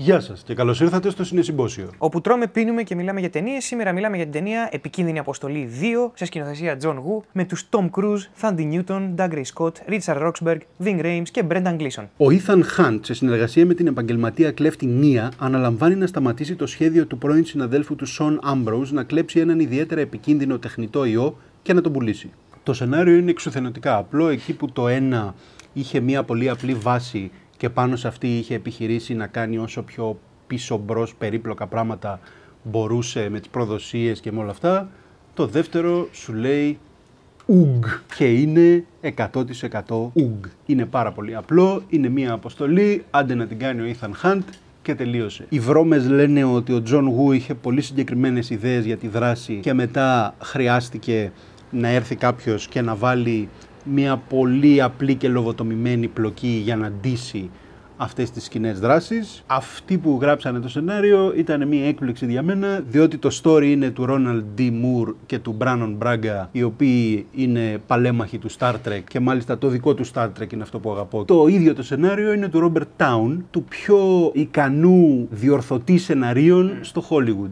Γεια σας και καλώς ήρθατε στο Συνεσυμπόσιο. Όπου τρώμε, πίνουμε και μιλάμε για ταινίες. Σήμερα μιλάμε για την ταινία Επικίνδυνη Αποστολή 2 σε σκηνοθεσία John Woo με τους Tom Cruise, Thandi Newton, Doug Ray Scott, Richard Roxburgh, Ving Rhames και Brendan Gleeson. Ο Ethan Hunt σε συνεργασία με την επαγγελματία κλέφτη Νία, αναλαμβάνει να σταματήσει το σχέδιο του πρώην συναδέλφου του Sean Ambrose να κλέψει έναν ιδιαίτερα επικίνδυνο τεχνητό ιό και να τον πουλήσει. Το σενάριο είναι εξουθενωτικά απλό, εκεί που το ένα είχε μια πολύ απλή βάση και πάνω σε αυτή είχε επιχειρήσει να κάνει όσο πιο πίσω μπρος περίπλοκα πράγματα μπορούσε με τις προδοσίες και με όλα αυτά. Το δεύτερο σου λέει ουγ και είναι 100% ουγ. Είναι πάρα πολύ απλό, είναι μία αποστολή, άντε να την κάνει ο Ethan Hunt και τελείωσε. Οι βρώμες λένε ότι ο Τζον Γου είχε πολύ συγκεκριμένες ιδέες για τη δράση και μετά χρειάστηκε να έρθει κάποιος και να βάλει μια πολύ απλή και λογοτομημένη πλοκή για να ντύσει αυτές τις κοινέ δράσει. Αυτοί που γράψανε το σενάριο ήταν μια έκπληξη για μένα, διότι το story είναι του Ronald D. Moore και του Μπράνον Braga, οι οποίοι είναι παλέμαχοι του Star Trek και μάλιστα το δικό του Star Trek είναι αυτό που αγαπώ. Το ίδιο το σενάριο είναι του Ρόμπερτ Τάουν, του πιο ικανού διορθωτή σεναρίων ναι. στο Hollywood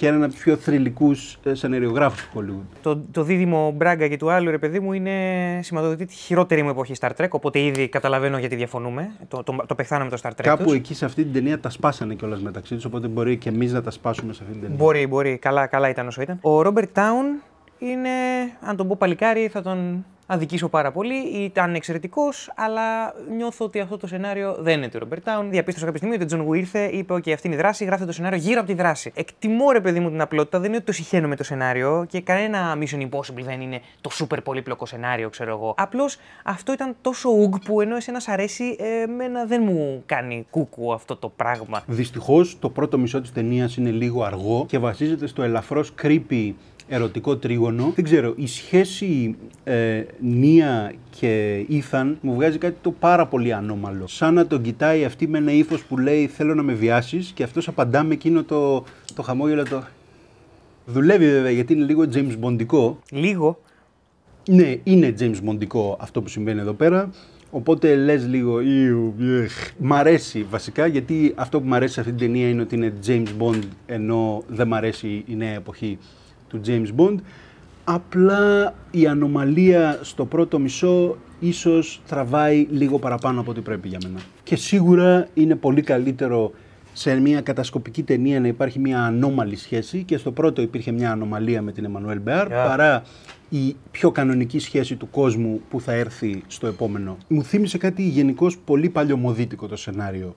και έναν από τους πιο θρηλυκούς ε, σενεριογράφους του Hollywood. Το, το δίδυμο Μπράγκα και του άλλου, ρε παιδί μου, είναι σηματοδοτή τη χειρότερη μου εποχή Star Trek. Οπότε ήδη καταλαβαίνω γιατί διαφωνούμε. Το, το, το πεθάναμε το Star Trek. Κάπου εκεί σε αυτή την ταινία τα σπάσανε κιόλας μεταξύ τους. Οπότε μπορεί και εμείς να τα σπάσουμε σε αυτή την ταινία. Μπορεί, μπορεί. Καλά, καλά ήταν όσο ήταν. Ο Ρόμπερτ Τάουν είναι, αν τον πω παλικάρι, θα τον αδικήσω πάρα πολύ. Ήταν εξαιρετικός, αλλά νιώθω ότι αυτό το σενάριο δεν είναι το Robert Town. Διαπίστωσα κάποια στιγμή ότι ο Τζον Γου ήρθε, είπε: OK, αυτή είναι η δράση, γράφτε το σενάριο γύρω από τη δράση. Εκτιμώ ρε παιδί μου την απλότητα, δεν είναι ότι το συχαίνω με το σενάριο και κανένα Mission Impossible δεν είναι το super πολύπλοκο σενάριο, ξέρω εγώ. Απλώς αυτό ήταν τόσο ουγ που ενώ εσένα αρέσει, εμένα δεν μου κάνει κούκου αυτό το πράγμα. Δυστυχώς το πρώτο μισό της ταινίας είναι λίγο αργό και βασίζεται στο ελαφρώς creepy ερωτικό τρίγωνο. Δεν ξέρω, η σχέση ε, Νία και Ήθαν μου βγάζει κάτι το πάρα πολύ ανώμαλο. Σαν να τον κοιτάει αυτή με ένα ύφος που λέει Θέλω να με βιάσεις και αυτός απαντά με εκείνο το, το χαμόγελο. Το... Δουλεύει βέβαια γιατί είναι λίγο James Bondικό. Λίγο. Ναι, είναι James Bondικό αυτό που συμβαίνει εδώ πέρα. Οπότε λες λίγο. μ' αρέσει βασικά γιατί αυτό που μ' αρέσει σε αυτή την ταινία είναι ότι είναι James Bond ενώ δεν μ' αρέσει η νέα εποχή του James Bond. Απλά η ανομαλία στο πρώτο μισό ίσως τραβάει λίγο παραπάνω από ό,τι πρέπει για μένα. Και σίγουρα είναι πολύ καλύτερο σε μια κατασκοπική ταινία να υπάρχει μια ανώμαλη σχέση και στο πρώτο υπήρχε μια ανομαλία με την Εμμανουέλ Μπεάρ παρά η πιο κανονική σχέση του κόσμου που θα έρθει στο επόμενο. Μου θύμισε κάτι γενικώ πολύ παλιωμοδίτικο το σενάριο.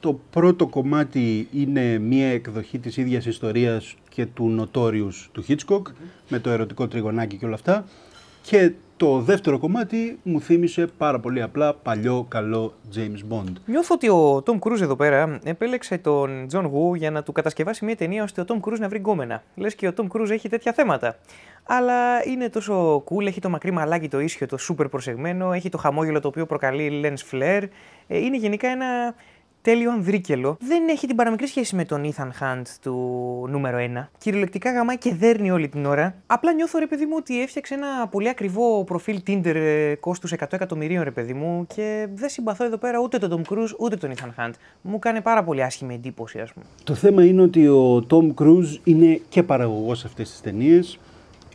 Το πρώτο κομμάτι είναι μια εκδοχή της ίδιας ιστορίας και του Notorious του Hitchcock, με το ερωτικό τριγωνάκι και όλα αυτά. Και το δεύτερο κομμάτι μου θύμισε πάρα πολύ απλά παλιό καλό James Bond. Νιώθω ότι ο Tom Cruise εδώ πέρα επέλεξε τον John Woo για να του κατασκευάσει μια ταινία ώστε ο Tom Cruise να βρει γκόμενα. Λες και ο Tom Cruise έχει τέτοια θέματα. Αλλά είναι τόσο cool, έχει το μακρύ μαλάκι το ίσιο, το super προσεγμένο, έχει το χαμόγελο το οποίο προκαλεί lens flare. Ε, είναι γενικά ένα Τέλειο Ανδρίκελο δεν έχει την παραμικρή σχέση με τον Ethan Hunt του νούμερο 1. Κυριολεκτικά γαμάει και δέρνει όλη την ώρα. Απλά νιώθω ρε παιδί μου ότι έφτιαξε ένα πολύ ακριβό προφίλ Tinder ε, κόστους 100 εκατομμυρίων ρε παιδί μου και δεν συμπαθώ εδώ πέρα ούτε τον Tom Cruise ούτε τον Ethan Hunt. Μου κάνει πάρα πολύ άσχημη εντύπωση, ας πούμε. Το θέμα είναι ότι ο Tom Cruise είναι και παραγωγός αυτές τις ταινίες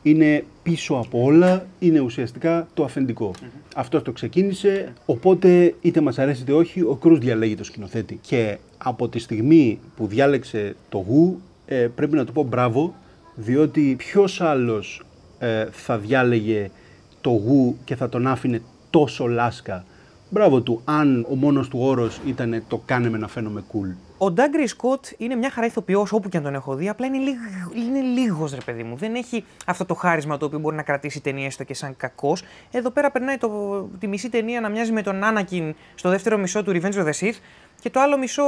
είναι πίσω από όλα, είναι ουσιαστικά το αφεντικό. Mm Αυτό το ξεκίνησε, οπότε είτε μας αρέσει είτε όχι, ο Κρούς διαλέγει το σκηνοθέτη. Και από τη στιγμή που διάλεξε το Γου, ε, πρέπει να του πω μπράβο, διότι ποιος άλλος ε, θα διάλεγε το Γου και θα τον άφηνε τόσο λάσκα. Μπράβο του, αν ο μόνος του όρος ήταν το «κάνε να φαίνομαι cool». Ο Ντάγκρι Σκοτ είναι μια χαρά ηθοποιός όπου και αν τον έχω δει. Απλά είναι, είναι λίγος ρε παιδί μου. Δεν έχει αυτό το χάρισμα το οποίο μπορεί να κρατήσει ταινία έστω και σαν κακός. Εδώ πέρα περνάει το, τη μισή ταινία να μοιάζει με τον Άνακιν στο δεύτερο μισό του Revenge of the Sith και το άλλο μισό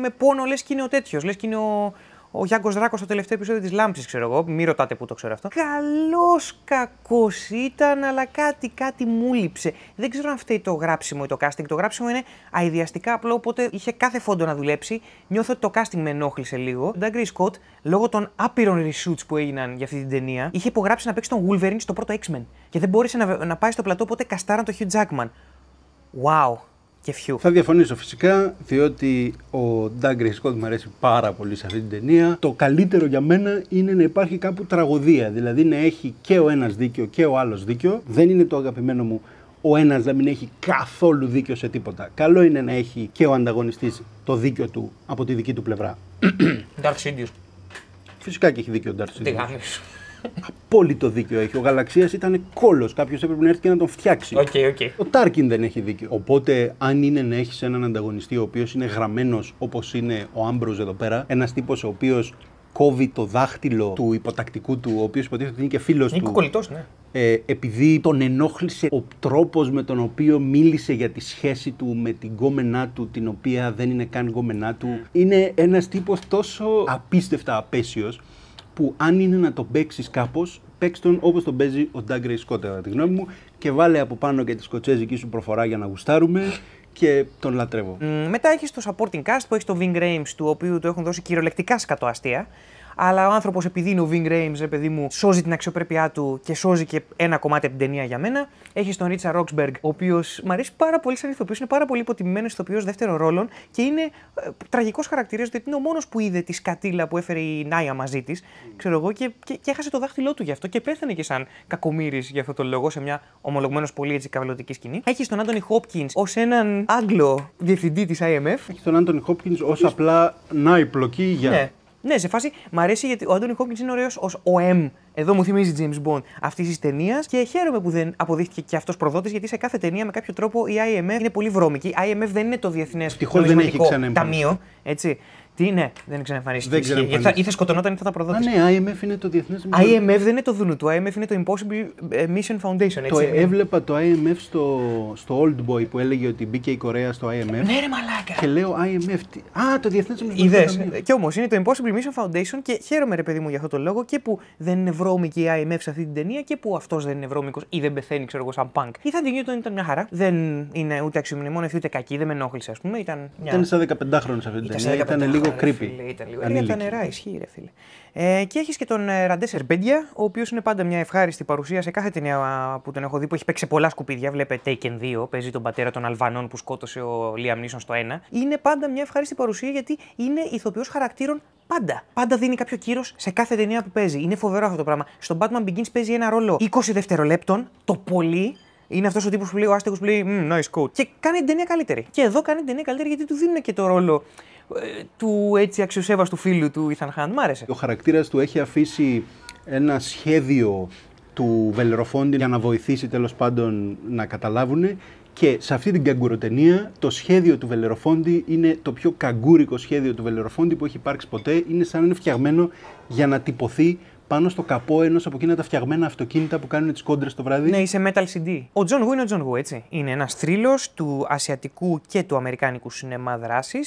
με πόνο λες και είναι ο τέτοιος. Λες και είναι ο, ο Γιάνκος Δράκος στο τελευταίο επεισόδιο της Λάμψης, ξέρω εγώ. Μην ρωτάτε πού το ξέρω αυτό. Καλός κακός ήταν, αλλά κάτι, κάτι μου λείψε. Δεν ξέρω αν φταίει το γράψιμο ή το casting. Το γράψιμο είναι αειδιαστικά απλό, οπότε είχε κάθε φόντο να δουλέψει. Νιώθω ότι το casting με ενόχλησε λίγο. Ο Ντάγκρι Σκοτ, λόγω των άπειρων reshoots που έγιναν για αυτή την ταινία, είχε υπογράψει να παίξει τον Wolverine στο πρώτο X-Men. Και δεν μπόρεσε να, να πάει στο πλατό, οπότε καστάραν το Hugh Jackman. Wow φιού. Θα διαφωνήσω φυσικά, διότι ο Ντάγκρι Σκότ μου αρέσει πάρα πολύ σε αυτή την ταινία. Το καλύτερο για μένα είναι να υπάρχει κάπου τραγωδία. Δηλαδή να έχει και ο ένας δίκιο και ο άλλος δίκιο. Δεν είναι το αγαπημένο μου ο ένας να μην έχει καθόλου δίκιο σε τίποτα. Καλό είναι να έχει και ο ανταγωνιστής το δίκιο του από τη δική του πλευρά. Φυσικά Φυσικά και έχει δίκιο ο Απόλυτο δίκιο έχει. Ο Γαλαξίας ήταν κόλος. Κάποιος έπρεπε να έρθει και να τον φτιάξει. Okay, okay. Ο Τάρκιν δεν έχει δίκιο. Οπότε, αν είναι να έχεις έναν ανταγωνιστή ο οποίος είναι γραμμένος όπως είναι ο Άμπρος εδώ πέρα, ένας τύπος ο οποίος κόβει το δάχτυλο του υποτακτικού του, ο οποίος υποτίθεται ότι είναι και φίλος του. Είναι κολλητός, ναι. Ε, επειδή τον ενόχλησε ο τρόπος με τον οποίο μίλησε για τη σχέση του με την γκόμενά του, την οποία δεν είναι καν γκόμενά του. Mm. Είναι ένας τύπος τόσο απίστευτα απέσιος που αν είναι να το παίξεις κάπως, παίξ τον όπως τον παίζει ο Ντάγκρε Σκότερ, κατά τη γνώμη μου, και βάλε από πάνω και τη σκοτσέζικη σου προφορά για να γουστάρουμε και τον λατρεύω. Μετά έχεις το supporting cast που έχει το Ving Rames, του οποίου το έχουν δώσει κυριολεκτικά σκατοαστία. Αλλά ο άνθρωπος, επειδή είναι ο Βιν Rames, ρε παιδί μου, σώζει την αξιοπρέπειά του και σώζει και ένα κομμάτι από την ταινία για μένα. Έχει τον Ρίτσα Ρόξμπεργκ, ο οποίος μου αρέσει πάρα πολύ σαν ηθοποιός, είναι πάρα πολύ υποτιμημένος ηθοποιός δεύτερο ρόλων και είναι ε, τραγικός χαρακτήρας, διότι είναι ο μόνος που είδε τη σκατήλα που έφερε η Νάια μαζί της, ξέρω εγώ, και, και, και έχασε το δάχτυλό του γι' αυτό και πέθανε και σαν κακομοίρης για αυτό το λόγο σε μια ομολογμένω πολύ έτσι καβελωτική σκηνή. Έχει τον Άντωνι Χόπκιν ως έναν Άγγλο διευθυντή της IMF. Έχει τον Άντωνι Χόπκιν ως απλά να η για. Ναι. Ναι, σε φάση μου αρέσει γιατί ο Άντωνι Χόπκιν είναι ωραίος ως ο M. Εδώ μου θυμίζει James Bond αυτής της ταινίας και χαίρομαι που δεν αποδείχθηκε και αυτός προδότης γιατί σε κάθε ταινία με κάποιο τρόπο η IMF είναι πολύ βρώμικη. Η IMF δεν είναι το διεθνές ταμείο. Έτσι. Τι είναι, δεν ξενεφανίστηκε. Δεν Ή θα, σκοτωνόταν ή θα τα Α, ναι, IMF είναι το διεθνές. IMF δεν είναι το δούνου του. IMF είναι το Impossible ε, Mission Foundation. Έτσι το έβλεπα το IMF στο, στο Old Boy που έλεγε ότι μπήκε η Κορέα στο IMF. Ναι, ρε μαλάκα. Και λέω IMF. Τι... Α, το διεθνές Ιδέε. Ε, και όμως είναι το Impossible Mission Foundation και χαίρομαι, ρε παιδί μου, για αυτό το λόγο και που δεν είναι βρώμικη η IMF σε αυτή την ταινία και που αυτός δεν είναι βρώμικος ή δεν πεθαίνει, ξέρω εγώ, σαν punk. Η την Νιούτον ήταν μια χαρά. Δεν είναι ούτε αξιομνημόνευτη ούτε κακή, δεν με ενόχλησε, ας πούμε. Ήταν, μια... ήταν σαν 15 χρόνια αυτή την ταινία. Ήταν λίγο λίγο creepy. ήταν λίγο. τα νερά, ισχύει, ρε φίλε. Ε, και έχεις και τον ε, Ραντές Σερμπέντια, ο οποίος είναι πάντα μια ευχάριστη παρουσία σε κάθε ταινία που τον έχω δει, που έχει παίξει πολλά σκουπίδια. Βλέπε Taken 2, παίζει τον πατέρα των Αλβανών που σκότωσε ο Λίαμ Νίσον στο 1. Είναι πάντα μια ευχάριστη παρουσία γιατί είναι ηθοποιός χαρακτήρων Πάντα. Πάντα δίνει κάποιο κύρος σε κάθε ταινία που παίζει. Είναι φοβερό αυτό το πράγμα. Στον Batman Begins παίζει ένα ρόλο 20 δευτερολέπτων, το πολύ, είναι αυτός ο τύπος που λέει ο άστεγος που λέει mm, nice coat. Και κάνει την ταινία καλύτερη. Και εδώ κάνει την ταινία καλύτερη γιατί του δίνουν και το ρόλο του έτσι αξιοσέβαστου φίλου του Ιθαν Χάντ. Μ' άρεσε. Ο χαρακτήρας του έχει αφήσει ένα σχέδιο του Βελεροφόντι για να βοηθήσει τέλος πάντων να καταλάβουν και σε αυτή την καγκουροτενία το σχέδιο του Βελεροφόντι είναι το πιο καγκούρικο σχέδιο του Βελεροφόντι που έχει υπάρξει ποτέ. Είναι σαν να είναι φτιαγμένο για να τυπωθεί πάνω στο καπό ενός από εκείνα τα φτιαγμένα αυτοκίνητα που κάνουν τις κόντρες το βράδυ. Ναι, είσαι Metal CD. Ο Τζον Γου είναι ο Τζον Γου, έτσι. Είναι ένας θρύλος του ασιατικού και του αμερικάνικου σινεμά δράσης.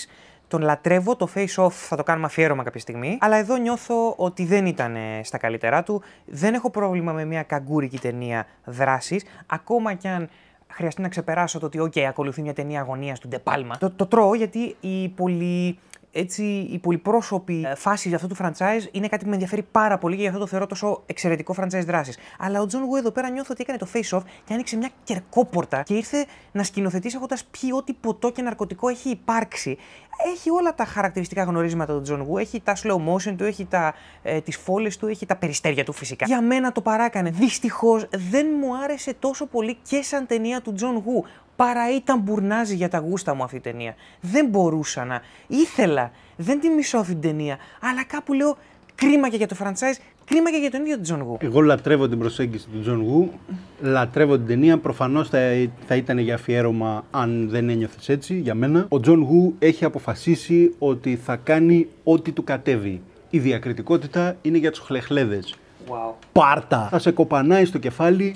Τον λατρεύω, το face off θα το κάνουμε αφιέρωμα κάποια στιγμή. Αλλά εδώ νιώθω ότι δεν ήταν ε, στα καλύτερά του. Δεν έχω πρόβλημα με μια καγκούρικη ταινία δράσης, ακόμα κι αν χρειαστεί να ξεπεράσω το ότι, OK, ακολουθεί μια ταινία αγωνίας του Ντεπάλμα. Το, το τρώω γιατί η πολύ έτσι η πολυπρόσωπη ε, φάση για αυτό του franchise είναι κάτι που με ενδιαφέρει πάρα πολύ και γι' αυτό το θεωρώ τόσο εξαιρετικό franchise δράσης. Αλλά ο Τζον Γου εδώ πέρα νιώθω ότι έκανε το face-off και άνοιξε μια κερκόπορτα και ήρθε να σκηνοθετήσει έχοντας πει ό,τι ποτό και ναρκωτικό έχει υπάρξει. Έχει όλα τα χαρακτηριστικά γνωρίσματα του Τζον Γου. έχει τα slow motion του, έχει τα, ε, τις φόλες του, έχει τα περιστέρια του φυσικά. Για μένα το παράκανε. Δυστυχώς δεν μου άρεσε τόσο πολύ και σαν ταινία του Τζον Γου. Παρά ήταν μπουρνάζει για τα γούστα μου αυτή η ταινία. Δεν μπορούσα να. Ήθελα. Δεν τη μισώ αυτή την ταινία. Αλλά κάπου λέω κρίμα και για το franchise, κρίμα και για τον ίδιο τον Τζον Γου. Εγώ λατρεύω την προσέγγιση του Τζον Γου. Λατρεύω την ταινία. Προφανώς θα, θα ήταν για αφιέρωμα αν δεν ένιωθες έτσι για μένα. Ο Τζον Γου έχει αποφασίσει ότι θα κάνει ό,τι του κατέβει. Η διακριτικότητα είναι για τους χλεχλέδες. Wow. Πάρτα! Θα σε κοπανάει στο κεφάλι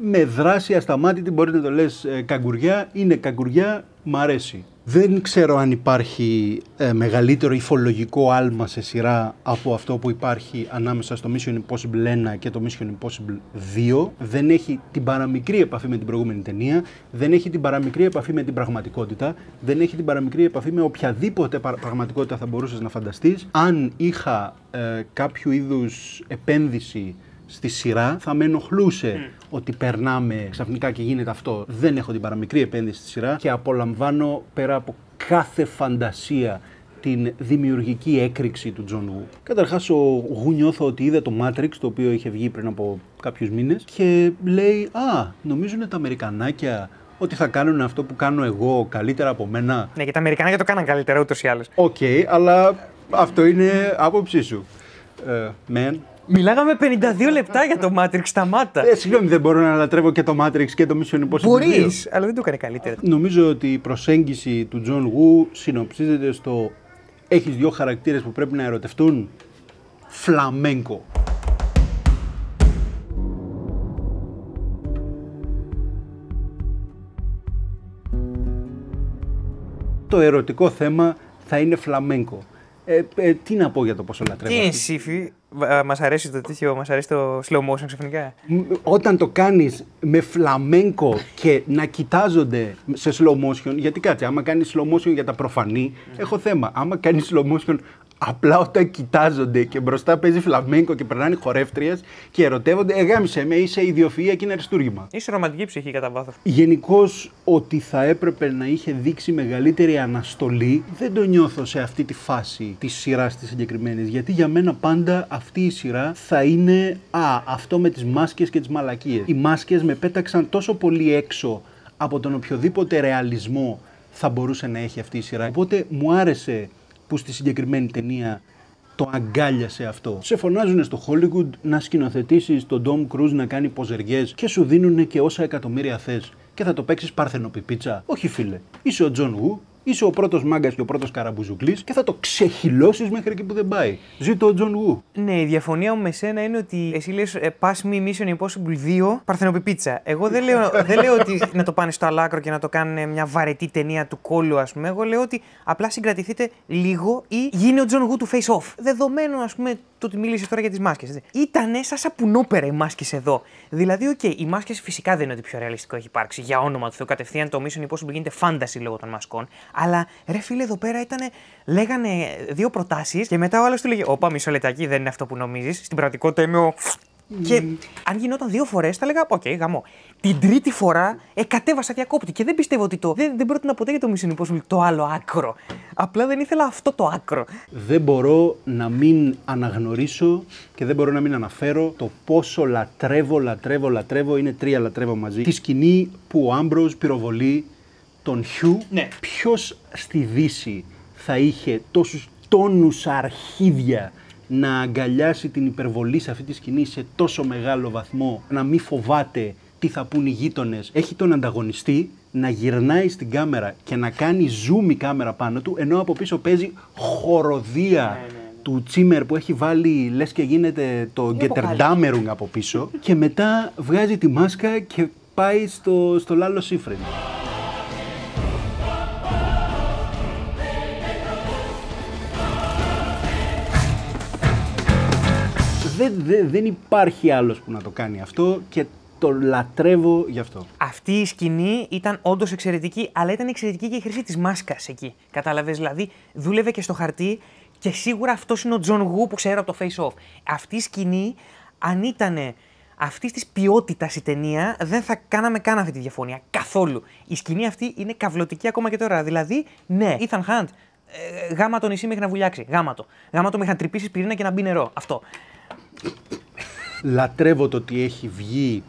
με δράση ασταμάτητη μπορεί να το λες ε, καγκουριά, είναι καγκουριά, μ' αρέσει. Δεν ξέρω αν υπάρχει ε, μεγαλύτερο υφολογικό άλμα σε σειρά από αυτό που υπάρχει ανάμεσα στο Mission Impossible 1 και το Mission Impossible 2. Δεν έχει την παραμικρή επαφή με την προηγούμενη ταινία, δεν έχει την παραμικρή επαφή με την πραγματικότητα, δεν έχει την παραμικρή επαφή με οποιαδήποτε πραγματικότητα θα μπορούσες να φανταστείς. Αν είχα ε, κάποιο είδους επένδυση στη σειρά θα με ενοχλούσε ότι περνάμε ξαφνικά και γίνεται αυτό. Δεν έχω την παραμικρή επένδυση στη σειρά και απολαμβάνω πέρα από κάθε φαντασία την δημιουργική έκρηξη του Τζον Γου. Καταρχάς, ο Γου νιώθω ότι είδε το Matrix, το οποίο είχε βγει πριν από κάποιους μήνες, και λέει: Α, νομίζουν τα Αμερικανάκια ότι θα κάνουν αυτό που κάνω εγώ καλύτερα από μένα. Ναι, και τα Αμερικανάκια το κάναν καλύτερα ούτως ή άλλως. Οκ, okay, αλλά αυτό είναι άποψή σου. Μέν. Ε, Μιλάγαμε 52 λεπτά για το Matrix, σταμάτα. Ε, συγγνώμη, δεν μπορώ να ανατρέβω και το Matrix και το Mission Impossible. Μπορείς, αλλά δεν το έκανε καλύτερα. Νομίζω ότι η προσέγγιση του Τζον Γου συνοψίζεται στο έχεις δύο χαρακτήρες που πρέπει να ερωτευτούν. Φλαμένκο. Το ερωτικό θέμα θα είναι φλαμένκο. Ε, ε, τι να πω για το πόσο λατρεύω. Τι είναι σύφη, μας αρέσει το τέτοιο, μας αρέσει το slow motion ξαφνικά. Όταν το κάνεις με φλαμένκο και να κοιτάζονται σε slow motion, γιατί κάτσε, άμα κάνεις slow motion για τα προφανή, έχω θέμα. Άμα κάνεις slow motion Απλά όταν κοιτάζονται και μπροστά παίζει φλαμέγκο και περνάνε χορεύτριες και ερωτεύονται, εγάμισε με, είσαι ιδιοφυα και είναι αριστούργημα. Είσαι ρομαντική ψυχή κατά βάθος. Γενικώς ότι θα έπρεπε να είχε δείξει μεγαλύτερη αναστολή δεν το νιώθω σε αυτή τη φάση της σειράς της συγκεκριμένης. Γιατί για μένα πάντα αυτή η σειρά θα είναι Α, αυτό με τις μάσκες και τις μαλακίες. Οι μάσκες με πέταξαν τόσο πολύ έξω από τον οποιοδήποτε ρεαλισμό θα μπορούσε να έχει αυτή η σειρά. Οπότε μου άρεσε που στη συγκεκριμένη ταινία το αγκάλιασε αυτό. Σε φωνάζουν στο Hollywood να σκηνοθετήσεις τον Ντόμ Κρούζ να κάνει ποζεριές και σου δίνουν και όσα εκατομμύρια θες. Και θα το παίξεις πιπίτσα. Όχι φίλε, είσαι ο Τζον Γου, Είσαι ο πρώτος μάγκας και ο πρώτος καραμπουζουκλής και θα το ξεχυλώσεις μέχρι εκεί που δεν πάει. Ζήτω ο Τζον Γου. Ναι, η διαφωνία μου με σένα είναι ότι εσύ λες πα μη Mission Impossible 2 παρθενοπιπίτσα. Εγώ δεν λέω, δεν λέω ότι να το πάνε στο αλάκρο και να το κάνουν μια βαρετή ταινία του κόλλου, ας πούμε. Εγώ λέω ότι απλά συγκρατηθείτε λίγο ή γίνει ο Τζον Γου του face off. Δεδομένου, ας πούμε, το ότι μίλησες τώρα για τις μάσκες. Ήταν σαν σαπουνόπερα οι μάσκες εδώ. Δηλαδή, οκ, okay, οι μάσκες φυσικά δεν είναι ότι πιο ρεαλιστικό έχει υπάρξει. Για όνομα του Θεού, κατευθείαν το Mission Impossible γίνεται φάνταση λόγω των μασκών. Αλλά ρε φίλε, εδώ πέρα ήταν. Λέγανε δύο προτάσεις και μετά ο άλλος του λέγε: Ωπα, μισό λεπτάκι, δεν είναι αυτό που νομίζεις. Στην πραγματικότητα είμαι ο. Και αν γινόταν δύο φορές, θα έλεγα: Οκ, okay, γαμό. Την τρίτη φορά εκατέβασα διακόπτη και δεν πιστεύω ότι το. Δεν, δεν πρότεινα ποτέ για το μισή το άλλο άκρο. Απλά δεν ήθελα αυτό το άκρο. Δεν μπορώ να μην αναγνωρίσω και δεν μπορώ να μην αναφέρω το πόσο λατρεύω, λατρεύω, λατρεύω. Είναι τρία λατρεύω μαζί. Τη σκηνή που ο Άμπρος πυροβολεί τον Χιου, ναι. ποιος στη Δύση θα είχε τόσους τόνους αρχίδια να αγκαλιάσει την υπερβολή σε αυτή τη σκηνή σε τόσο μεγάλο βαθμό, να μην φοβάται τι θα πούν οι γείτονες. Έχει τον ανταγωνιστή να γυρνάει στην κάμερα και να κάνει zoom η κάμερα πάνω του, ενώ από πίσω παίζει χοροδία ναι, ναι, του Τσίμερ που έχει βάλει, λες και γίνεται το Γκέτερντάμερουγκ από πίσω και μετά βγάζει τη μάσκα και πάει στο, στο Λάλο Σίφριν. δεν, δεν, δεν υπάρχει άλλος που να το κάνει αυτό και το λατρεύω γι' αυτό. Αυτή η σκηνή ήταν όντως εξαιρετική, αλλά ήταν εξαιρετική και η χρήση της μάσκας εκεί. Κατάλαβες, δηλαδή δούλευε και στο χαρτί και σίγουρα αυτός είναι ο Τζον Γου που ξέρω από το Face Off. Αυτή η σκηνή, αν ήταν αυτής της ποιότητας η ταινία, δεν θα κάναμε καν αυτή τη διαφωνία. Καθόλου. Η σκηνή αυτή είναι καυλωτική ακόμα και τώρα. Δηλαδή, ναι, Ethan Hunt, ε, γάμα το νησί μέχρι να βουλιάξει. Γάμα το. Γάμα το μέχρι να πυρήνα και να μπει νερό. Αυτό. Λατρεύω το ότι έχει βγει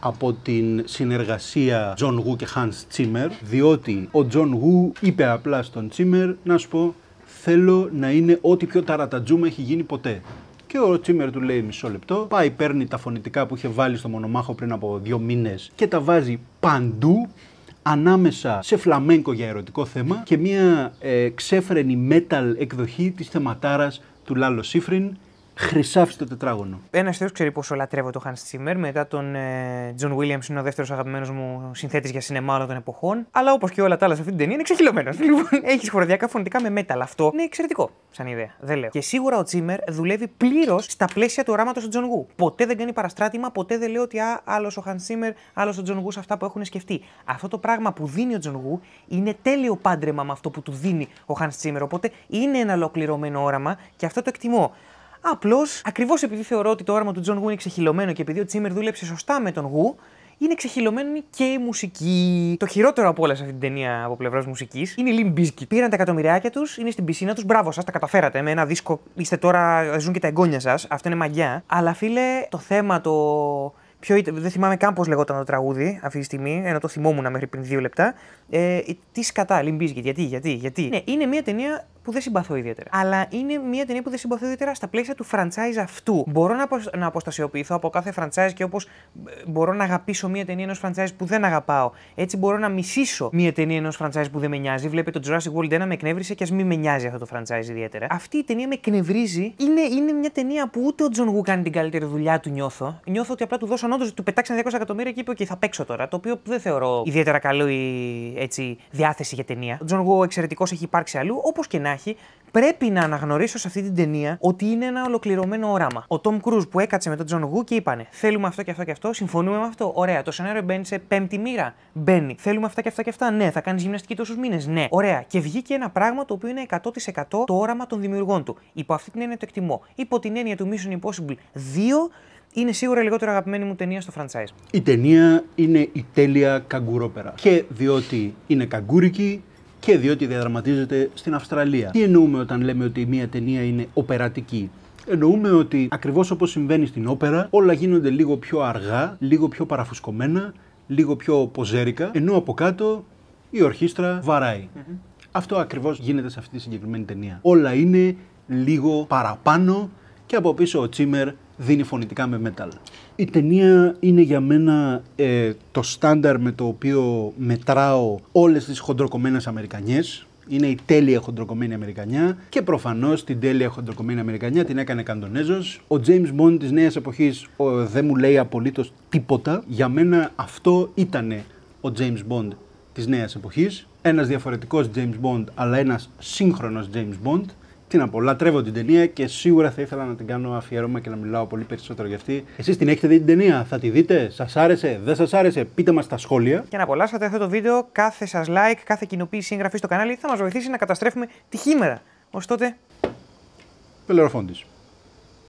από την συνεργασία Τζον Γου και Hans Τσίμερ διότι ο Τζον Γου είπε απλά στον Τσίμερ να σου πω θέλω να είναι ό,τι πιο ταρατατζούμα έχει γίνει ποτέ. Και ο Τσίμερ του λέει μισό λεπτό, πάει παίρνει τα φωνητικά που είχε βάλει στο μονομάχο πριν από δύο μήνες και τα βάζει παντού ανάμεσα σε φλαμένκο για ερωτικό θέμα και μια ε, ξέφρενη metal εκδοχή της θεματάρας του Λάλο Σίφριν χρυσάφι στο τετράγωνο. Ένας Θεός ξέρει πόσο λατρεύω το Hans Zimmer. Μετά τον Τζον ε, Williams είναι ο δεύτερος αγαπημένος μου συνθέτης για σινεμά όλων των εποχών. Αλλά όπως και όλα τα άλλα σε αυτή την ταινία είναι ξεχυλωμένο. Λοιπόν, έχεις χωροδιακά φωνητικά με metal. Αυτό είναι εξαιρετικό σαν ιδέα. Δεν λέω. Και σίγουρα ο Τσίμερ δουλεύει πλήρως στα πλαίσια του οράματος του Τζον Γου. Ποτέ δεν κάνει παραστράτημα, ποτέ δεν λέει ότι άλλος ο Hans Zimmer, άλλος ο Τζον Γου σε αυτά που έχουν σκεφτεί. Αυτό το πράγμα που δίνει ο Τζον Γου είναι τέλειο πάντρεμα με αυτό που του δίνει ο Hans Zimmer. Οπότε είναι ένα ολοκληρωμένο όραμα και αυτό το εκτιμώ. Απλώς, ακριβώς επειδή θεωρώ ότι το όραμα του Τζον Γου είναι ξεχυλωμένο και επειδή ο Τσίμερ δούλεψε σωστά με τον Γου, είναι ξεχυλωμένη και η μουσική. Το χειρότερο από όλα σε αυτή την ταινία από πλευράς μουσικής είναι η Limp Πήραν τα εκατομμυριάκια τους, είναι στην πισίνα τους, μπράβο σας, τα καταφέρατε. Με ένα δίσκο είστε τώρα, ζουν και τα εγγόνια σας. Αυτό είναι μαγιά. Αλλά φίλε, το θέμα το. Ποιο, δεν θυμάμαι καν πώς λεγόταν το τραγούδι αυτή τη στιγμή, ενώ το θυμόμουν μέχρι πριν δύο λεπτά. Ε, τι σκατά, Limp γιατί, γιατί, γιατί. Ναι, είναι μια ταινία που δεν συμπαθώ ιδιαίτερα. Αλλά είναι μια ταινία που δεν συμπαθώ ιδιαίτερα στα πλαίσια του franchise αυτού. Μπορώ να, να αποστασιοποιηθώ από κάθε franchise και όπως ε, μπορώ να αγαπήσω μια ταινία ενός franchise που δεν αγαπάω, έτσι μπορώ να μισήσω μια ταινία ενός franchise που δεν με νοιάζει. Βλέπετε το Jurassic World 1 με εκνεύρισε και ας μην με νοιάζει αυτό το franchise ιδιαίτερα. Αυτή η ταινία με εκνευρίζει. Είναι, είναι μια ταινία που ούτε ο Τζον Γου κάνει την καλύτερη δουλειά του, νιώθω. Νιώθω ότι απλά του δώσαν όντως, του πετάξαν 200 εκατομμύρια και είπε: ότι θα παίξω τώρα. Το οποίο δεν θεωρώ ιδιαίτερα καλό η έτσι, διάθεση για ταινία. Ο Τζον Γου εξαιρετικός έχει υπάρξει αλλού, όπως και να πρέπει να αναγνωρίσω σε αυτή την ταινία ότι είναι ένα ολοκληρωμένο όραμα. Ο Tom Cruise που έκατσε με τον Τζον Γου και είπανε Θέλουμε αυτό και αυτό και αυτό, συμφωνούμε με αυτό. Ωραία, το σενάριο μπαίνει σε πέμπτη μοίρα. Μπαίνει. Θέλουμε αυτά και αυτά και αυτά. Ναι, θα κάνεις γυμναστική τόσους μήνες. Ναι. Ωραία. Και βγήκε ένα πράγμα το οποίο είναι 100% το όραμα των δημιουργών του. Υπό αυτή την έννοια το εκτιμώ. Υπό την έννοια του Mission Impossible 2, είναι σίγουρα λιγότερο αγαπημένη μου ταινία στο franchise. Η ταινία είναι η τέλεια καγκουρόπερα. Και διότι είναι καγκούρικη, και διότι διαδραματίζεται στην Αυστραλία. Τι εννοούμε όταν λέμε ότι μια ταινία είναι οπερατική. Εννοούμε ότι ακριβώς όπως συμβαίνει στην όπερα, όλα γίνονται λίγο πιο αργά, λίγο πιο παραφουσκωμένα, λίγο πιο ποζέρικα, ενώ από κάτω η ορχήστρα βαράει. Αυτό ακριβώς γίνεται σε αυτή τη συγκεκριμένη ταινία. Όλα είναι λίγο παραπάνω και από πίσω ο Τσίμερ δίνει φωνητικά με metal. Η ταινία είναι για μένα ε, το στάνταρ με το οποίο μετράω όλες τις χοντροκομμένες Αμερικανιές. Είναι η τέλεια χοντροκομμένη Αμερικανιά και προφανώς την τέλεια χοντροκομμένη Αμερικανιά την έκανε Καντονέζος. Ο James Bond της νέας εποχής δεν μου λέει απολύτως τίποτα. Για μένα αυτό ήταν ο James Bond της νέας εποχής. Ένας διαφορετικός James Bond, αλλά ένας σύγχρονος James Bond τι να πω, λατρεύω την ταινία και σίγουρα θα ήθελα να την κάνω αφιέρωμα και να μιλάω πολύ περισσότερο για αυτή. Εσείς την έχετε δει την ταινία, θα τη δείτε, σας άρεσε, δεν σας άρεσε, πείτε μας τα σχόλια. Και να απολαύσατε αυτό το βίντεο, κάθε σας like, κάθε κοινοποίηση, εγγραφή στο κανάλι θα μας βοηθήσει να καταστρέφουμε τη χήμερα. Ως τότε. Πελεροφόντης.